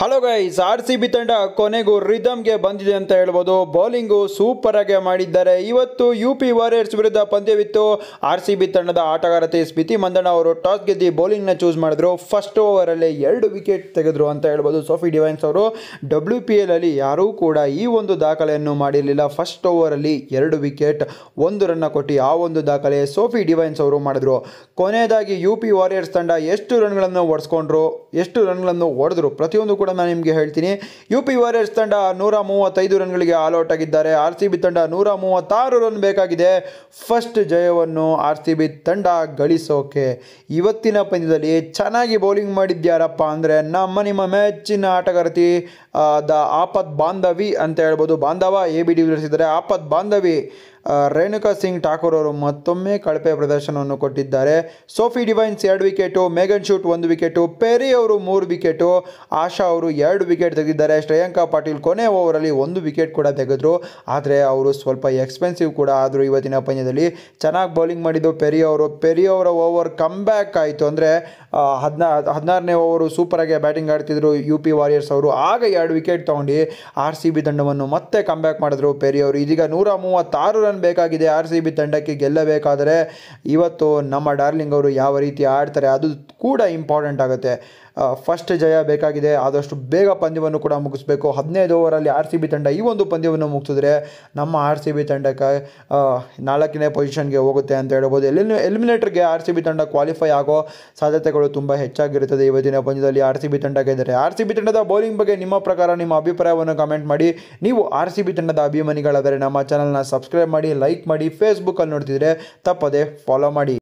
hello guys R C B ತಂಡ ಕೊನೆಗೂ ರಿದಮ್ಗೆ ಬಂದಿದೆ ಅಂತ ಹೇಳ್ಬೋದು ಬೌಲಿಂಗು ಸೂಪರ್ ಆಗಿ ಮಾಡಿದ್ದಾರೆ ಇವತ್ತು ಯು ಪಿ ವಾರಿಯರ್ಸ್ ವಿರುದ್ಧ ಪಂದ್ಯವಿತ್ತು ಆರ್ ಸಿ ಬಿ ತಂಡದ ಆಟಗಾರತೆ ಸ್ಮಿತಿ ಮಂದಣ್ಣ ಅವರು ಟಾಸ್ ಗೆದ್ದು ಬೌಲಿಂಗ್ನ ಚೂಸ್ ಮಾಡಿದ್ರು ಫಸ್ಟ್ ಓವರಲ್ಲಿ ಎರಡು ವಿಕೆಟ್ ತೆಗೆದ್ರು ಅಂತ ಹೇಳ್ಬೋದು ಸೋಫಿ ಡಿವೈನ್ಸ್ ಅವರು ಡಬ್ಲ್ಯೂ ಪಿ ಎಲ್ ಅಲ್ಲಿ ಯಾರೂ ಕೂಡ ಈ ಒಂದು ದಾಖಲೆಯನ್ನು ಮಾಡಿರಲಿಲ್ಲ ಫಸ್ಟ್ ಓವರಲ್ಲಿ ಎರಡು ವಿಕೆಟ್ ಒಂದು ರನ್ನ ಕೊಟ್ಟು ಆ ಒಂದು ದಾಖಲೆ ಸೋಫಿ ಡಿವೈನ್ಸ್ ಅವರು ಮಾಡಿದ್ರು ಕೊನೆಯದಾಗಿ ಯು ಪಿ ವಾರಿಯರ್ಸ್ ತಂಡ ಎಷ್ಟು ರನ್ಗಳನ್ನು ಓಡಿಸ್ಕೊಂಡ್ರು ಎಷ್ಟು ರನ್ಗಳನ್ನು ಹೊಡೆದ್ರು ಪ್ರತಿಯೊಂದು ಕೂಡ ಕೂಡ ನಾನು ನಿಮಗೆ ಹೇಳ್ತೀನಿ ಯು ಪಿ ವಾರಿಯರ್ಸ್ ತಂಡ ನೂರ ಮೂವತ್ತೈದು ರನ್ಗಳಿಗೆ ಆಲ್ ಔಟ್ ಆಗಿದ್ದಾರೆ ಆರ್ ಸಿ ಬಿ ತಂಡ ನೂರ ಮೂವತ್ತಾರು ರನ್ ಬೇಕಾಗಿದೆ ಫಸ್ಟ್ ಜಯವನ್ನು ಆರ್ ಸಿ ಬಿ ತಂಡ ಗಳಿಸೋಕೆ ಇವತ್ತಿನ ಪಂದ್ಯದಲ್ಲಿ ಚೆನ್ನಾಗಿ ಬೌಲಿಂಗ್ ಮಾಡಿದ್ಯಾರಪ್ಪ ಅಂದರೆ ನಮ್ಮ ನಿಮ್ಮ ಮೆಚ್ಚಿನ ಆಟಗಾರತಿ ದ ಆಪತ್ ಬಾಂಧವಿ ಅಂತ ಹೇಳ್ಬೋದು ಬಾಂಧವ ಎ ಬಿ ಡಿ ಆಪತ್ ಬಾಂಧವಿ ರೇಣುಕಾ ಸಿಂಗ್ ಠಾಕೂರ್ ಅವರು ಮತ್ತೊಮ್ಮೆ ಕಳಪೆ ಪ್ರದರ್ಶನವನ್ನು ಕೊಟ್ಟಿದ್ದಾರೆ ಸೋಫಿ ಡಿವೈನ್ಸ್ ಎರಡು ವಿಕೆಟು ಮೇಘನ್ ಶೂಟ್ ಒಂದು ವಿಕೆಟು ಪೆರಿ ಅವರು ಮೂರು ವಿಕೆಟು ಆಶಾ ಅವರು ಎರಡು ವಿಕೆಟ್ ತೆಗೆದಿದ್ದಾರೆ ಶ್ರೇಯಾಂಕಾ ಪಾಟೀಲ್ ಕೊನೆ ಓವರಲ್ಲಿ ಒಂದು ವಿಕೆಟ್ ಕೂಡ ತೆಗೆದರು ಆದರೆ ಅವರು ಸ್ವಲ್ಪ ಎಕ್ಸ್ಪೆನ್ಸಿವ್ ಕೂಡ ಆದರು ಇವತ್ತಿನ ಪಂದ್ಯದಲ್ಲಿ ಚೆನ್ನಾಗಿ ಬೌಲಿಂಗ್ ಮಾಡಿದ್ದು ಪೆರಿ ಅವರು ಪೆರಿ ಅವರ ಓವರ್ ಕಮ್ ಬ್ಯಾಕ್ ಆಯಿತು ಅಂದರೆ ಹದಿನಾ ಹದಿನಾರನೇ ಓವರು ಸೂಪರಾಗಿ ಬ್ಯಾಟಿಂಗ್ ಆಡ್ತಿದ್ರು ಯು ಪಿ ವಾರಿಯರ್ಸ್ ಅವರು ಆಗ ಎರಡು ವಿಕೆಟ್ ತೊಗೊಂಡು ಆರ್ ಸಿ ಬಿ ತಂಡವನ್ನು ಮತ್ತೆ ಬ್ಯಾಕ್ ಮಾಡಿದ್ರು ಪೆರಿಯವರು ಇದೀಗ ನೂರ ಮೂವತ್ತಾರು ರನ್ ಬೇಕಾಗಿದೆ ಆರ್ ಸಿ ಬಿ ತಂಡಕ್ಕೆ ಗೆಲ್ಲಬೇಕಾದರೆ ಇವತ್ತು ನಮ್ಮ ಡಾರ್ಲಿಂಗ್ ಅವರು ಯಾವ ರೀತಿ ಆಡ್ತಾರೆ ಅದು ಕೂಡ ಇಂಪಾರ್ಟೆಂಟ್ ಆಗುತ್ತೆ ಫಸ್ಟ್ ಜಯ ಬೇಕಾಗಿದೆ ಆದಷ್ಟು ಬೇಗ ಪಂದ್ಯವನ್ನು ಕೂಡ ಮುಗಿಸಬೇಕು ಹದಿನೈದು ಓವರಲ್ಲಿ ಆರ್ ಸಿ ಬಿ ತಂಡ ಈ ಒಂದು ಪಂದ್ಯವನ್ನು ಮುಗಿಸಿದ್ರೆ ನಮ್ಮ ಆರ್ ಸಿ ಬಿ ತಂಡಕ್ಕೆ ನಾಲ್ಕನೇ ಪೊಸಿಷನ್ಗೆ ಹೋಗುತ್ತೆ ಅಂತ ಹೇಳ್ಬೋದು ಎಲ್ಲಿ ಎಲಿಮಿನೇಟರ್ಗೆ ಆರ್ ಸಿ ಬಿ ತಂಡ ಕ್ವಾಲಿಫೈ ಆಗೋ ಸಾಧ್ಯತೆಗಳು ತುಂಬ ಹೆಚ್ಚಾಗಿರುತ್ತದೆ ಇವತ್ತಿನ ಪಂದ್ಯದಲ್ಲಿ ಆರ್ ಸಿ ಬಿ ತಂಡಕ್ಕೆ ಗೆದ್ದರೆ ಆರ್ ಸಿ ಬಿ ತಂಡದ ಬೌಲಿಂಗ್ ಬಗ್ಗೆ ನಿಮ್ಮ ಪ್ರಕಾರ ನಿಮ್ಮ ಅಭಿಪ್ರಾಯವನ್ನು ಕಮೆಂಟ್ ಮಾಡಿ ನೀವು ಆರ್ ಸಿ ಬಿ ತಂಡದ ಅಭಿಮಾನಿಗಳಾದರೆ ನಮ್ಮ ಚಾನಲ್ನ ಸಬ್ಸ್ಕ್ರೈಬ್ ಮಾಡಿ ಲೈಕ್ ಮಾಡಿ ಫೇಸ್ಬುಕ್ಕಲ್ಲಿ ನೋಡ್ತಿದ್ರೆ ತಪ್ಪದೆ ಫಾಲೋ ಮಾಡಿ